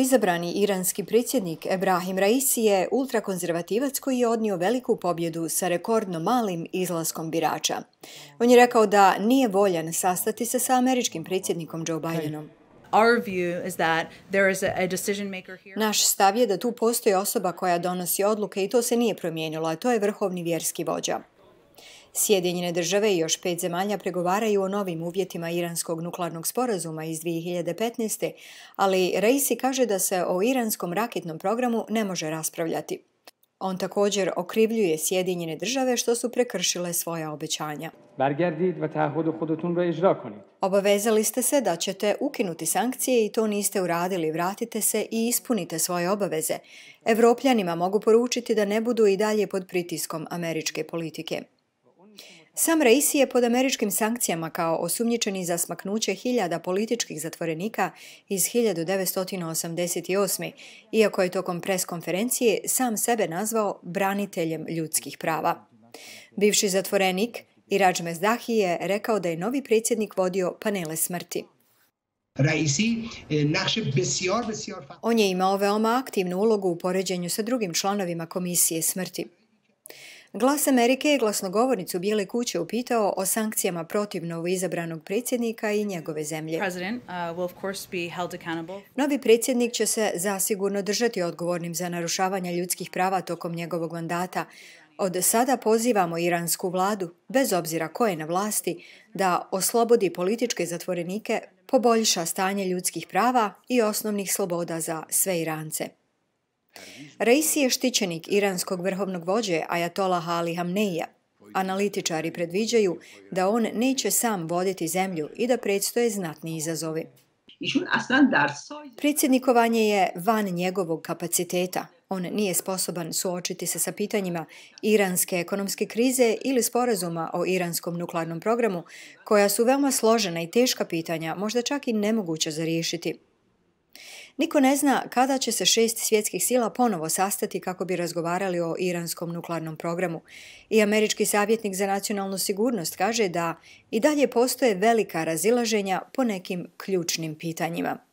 izabrani iranski predsjednik Ebrahim Raisi je ultrakonzervativac koji je odnio veliku pobjedu sa rekordno malim izlaskom birača. On je rekao da nije voljan sastati se sa američkim predsjednikom Joe Bidenom. Naš stav je da tu postoji osoba koja donosi odluke i to se nije promijenilo, a to je vrhovni vjerski vođa. Sjedinjene države i još pet zemalja pregovaraju o novim uvjetima iranskog nuklearnog sporazuma iz 2015. ali Reisi kaže da se o iranskom raketnom programu ne može raspravljati. On također okrivljuje Sjedinjene države što su prekršile svoja obećanja. Obavezali ste se da ćete ukinuti sankcije i to niste uradili. Vratite se i ispunite svoje obaveze. Evropljanima mogu poručiti da ne budu i dalje pod pritiskom američke politike. Sam Raisi je pod američkim sankcijama kao osumnjičeni za smaknuće hiljada političkih zatvorenika iz 1988. iako je tokom pres konferencije sam sebe nazvao braniteljem ljudskih prava. Bivši zatvorenik Iraj Mezdahi je rekao da je novi predsjednik vodio panele smrti. Eh, On je imao veoma aktivnu ulogu u poređenju sa drugim članovima komisije smrti. Glas Amerike je glasnogovornicu Bijele kuće upitao o sankcijama protiv novoizabranog predsjednika i njegove zemlje. Uh, Novi predsjednik će se zasigurno držati odgovornim za narušavanje ljudskih prava tokom njegovog mandata. Od sada pozivamo iransku vladu, bez obzira ko je na vlasti, da oslobodi političke zatvorenike, poboljša stanje ljudskih prava i osnovnih sloboda za sve Irance. Reisi je štićenik iranskog vrhovnog vođe Ayatollah Ali Hamneija. Analitičari predviđaju da on neće sam voditi zemlju i da predstoje znatni izazovi. Predsjednikovanje je van njegovog kapaciteta. On nije sposoban suočiti se sa pitanjima iranske ekonomske krize ili sporazuma o iranskom nuklearnom programu, koja su veoma složena i teška pitanja, možda čak i nemoguća za riješiti. Niko ne zna kada će se šest svjetskih sila ponovo sastati kako bi razgovarali o iranskom nuklearnom programu. I američki savjetnik za nacionalnu sigurnost kaže da i dalje postoje velika razilaženja po nekim ključnim pitanjima.